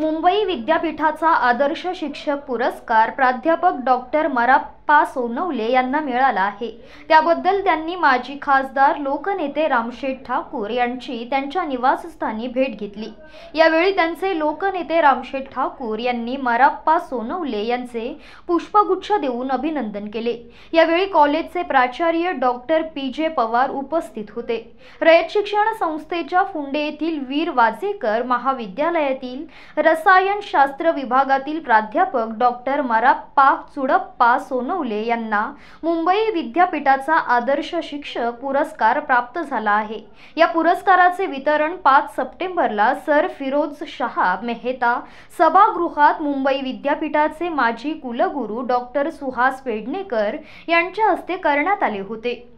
मुंबई विद्यापीठाचा आदर्श शिक्षक पुरस्कार प्राध्यापक डॉक्टर मराप पा सोनवले यांना मिळाला आहे त्याबद्दल त्यांनी माजी खासदार लोकनेते रामशेठ ठाकूर यांची त्यांच्या निवासस्थानी भेट घेतली यावेळी त्यांचे लोकनेते रामशेठ ठाकूर यांनी मराप्पा सोनवले यांचे पुष्पगुच्छ देऊन अभिनंदन केले यावेळी कॉलेजचे प्राचार्य डॉक्टर पी जे पवार उपस्थित होते रयत शिक्षण संस्थेच्या फुंडे येथील वीर वाजेकर महाविद्यालयातील रसायनशास्त्र विभागातील प्राध्यापक डॉक्टर मराप्पा चुडप्पा सोनवले यांना मुंबई विद्यापीठाचा आदर्श शिक्षक पुरस्कार प्राप्त झाला आहे या पुरस्काराचे वितरण पाच सप्टेंबरला सर फिरोज शहा मेहता सभागृहात मुंबई विद्यापीठाचे माजी कुलगुरू डॉक्टर सुहास पेडणेकर यांच्या हस्ते करण्यात आले होते